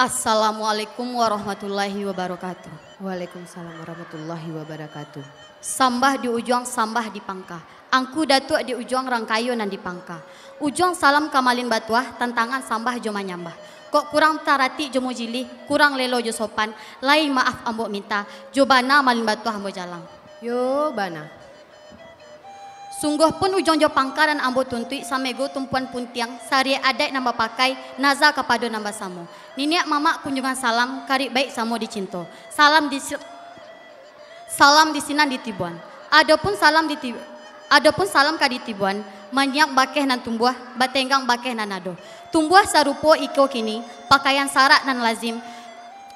Assalamualaikum warahmatullahi wabarakatuh. Waalaikumsalam warahmatullahi wabarakatuh. Sambah di ujung sambah di pangkah. Angku datuk di ujung rangkayo nan di pangkah. Ujung salam kamalin batuah, tantangan sambah joma nyambah. Kok kurang tarati jomo jili, kurang lelo jo sopan, lain maaf ambo minta, jo bana malin batuah ambo jalan. Yo bana. Sungguh pun ujung jo pangkaran ambo tuntui samego tumpuan puntiang sari adai nambah pakai naza kepada nambah samu. Niniak mama kunjungan salam kari baik samo dicinto. Salam di salam di sinan di tibuan. Adapun salam di tibuan. Adapun salam kadi tibuan manyak bakeh nan tumbuah batenggang bakeh nan ado. Tumbuh sarupo iko kini pakaian sarak nan lazim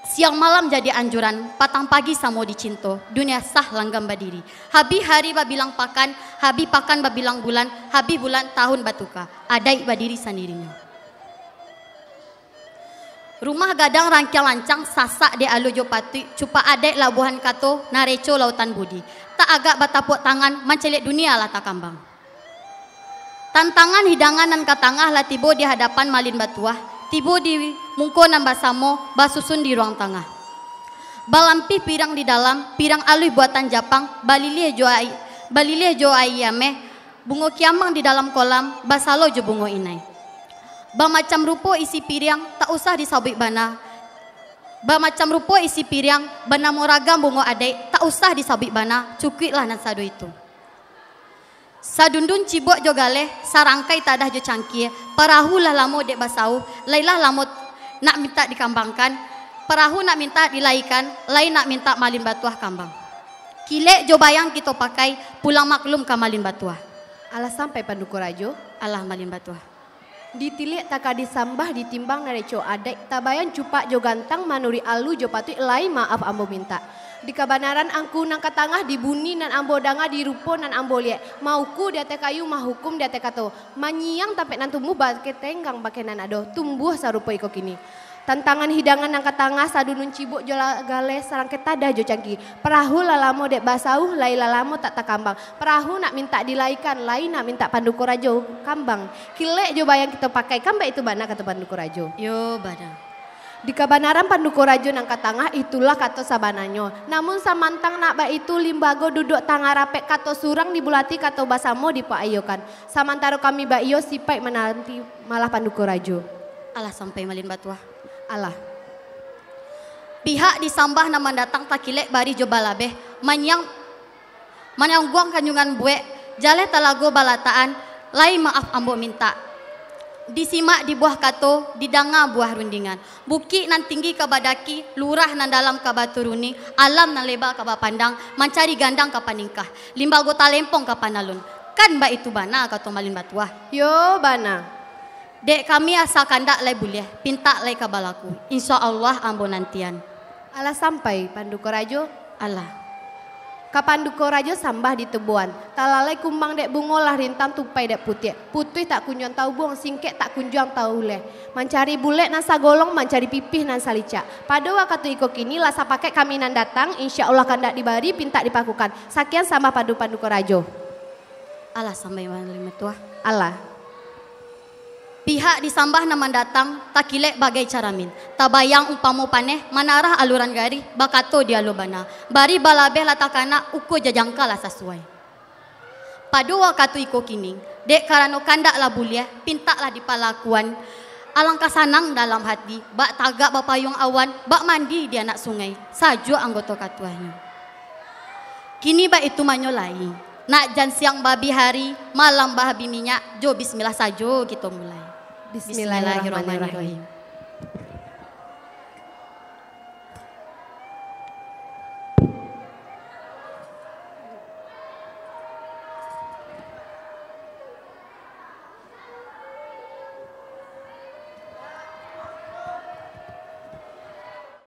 Siang malam jadi anjuran, patang pagi samo dicinto, dunia sah langgam badiri. Habi hari babilang pakan, habi pakan babilang bulan, habi bulan tahun batuka, adai badiri sendirinya. Rumah gadang rangkia lancang sasak de alu jopati, cupa adek labuhan kato, nareco lautan budi. Tak agak batapuk tangan, mancelik dunia lata kambang. Tantangan hidangan dan katangah latibo di hadapan malin batuah, tibu di nambah basamo basusun di ruang tengah. Balampi pirang di dalam, pirang alui buatan Jepang, balilie joai, balilie joai yame, bungo kiamang di dalam kolam, basalo jo bungo inai. Ba macam rupo isi pirang, tak usah disabik bana. Ba macam rupo isi pirang, bana moragam bungo adek, tak usah disabik bana, cukitlah nasado itu. Sadundun cibok jo galeh, sarangkai tadah jo cangkir. Perahu lah lamo dek basau, lailah lamo nak minta dikambangkan. Perahu nak minta dilaikan, lain nak minta malin batuah kambang. Kilek jo bayang kita pakai, pulang maklum ke malin batuah. Alah sampai pandu korajo, alah malin batuah. ditilik ada disambah ditimbang nareco adek tabayan cupak jo gantang manuri alu jo patu. elai maaf ambo minta di kabanaran angku nang katangah dibuni nan ambo danga di rupo nan ambo liek mauku dia teh kayu mah hukum dia kato manyiang tapi nan tumbuh bake tenggang bake nan ado tumbuh sarupa iko ini tantangan hidangan yang sadu nun cibuk jola gale sarang dah jo cangki Perahu lalamo dek basauh lai lalamo tak tak kambang Perahu nak minta dilaikan, lain nak minta panduku rajo kambang. Kilek jo bayang kita pakai kambang itu mana kata panduku rajo. Yo bana. Di Kabanaran Panduku Rajo Nangka Tangah itulah kata sabananya. Namun samantang nak ba itu limbago duduk rapek kato surang dibulati kato basamo di kan Samantaro kami ba iyo sipai menanti malah Panduku Rajo. Alah sampai malin batuah. Allah. Pihak disambah nama datang tak takilek bari jo balabe, manyang manyang guang kanyungan buek jale talago balataan, lain maaf ambo minta. Disimak di buah kato, didanga buah rundingan. Buki nan tinggi kabadaki, lurah nan dalam kabaturuni, alam nan leba kabapandang, mencari gandang kapaningkah, limbago talempong lempong kapanalun. Kan mbak itu bana kato malin batuah. Yo bana. Dek kami asal kandak lai boleh, pinta lai kabalaku. Insya Allah ambo nantian. Alah sampai Panduko Rajo. Allah. Kapanduko Rajo sambah di tebuan. Talalai kumbang dek bungo lah rintam tupai dek putih. Putih tak kunjung tahu buang, singkek tak kunjung tahu leh. Mencari bule nasa golong, mencari pipih nasa lica. Pada waktu iko kini lasa kami kaminan datang, insya Allah kandak dibari, pintak dipakukan. Sakian sama padu Panduko Rajo. Allah sampai mana lima tua. Allah. Pihak disambah nama datang, takilek bagai caramin. Tabayang umpamu paneh, manarah aluran gari, bakato dia lubana Bari balabeh latakana, uko jajangkala sesuai. Padua wakatu iko kini dek karano kandak lah bulia, pintaklah di palakuan. Alangkah sanang dalam hati, bak tagak bapayung awan, bak mandi di anak sungai, saju anggota katuahnya. Kini bak itu manyolai, nak jan siang babi hari, malam babi minyak, jo bismillah sajo kita mulai. Bismillahirrahmanirrahim.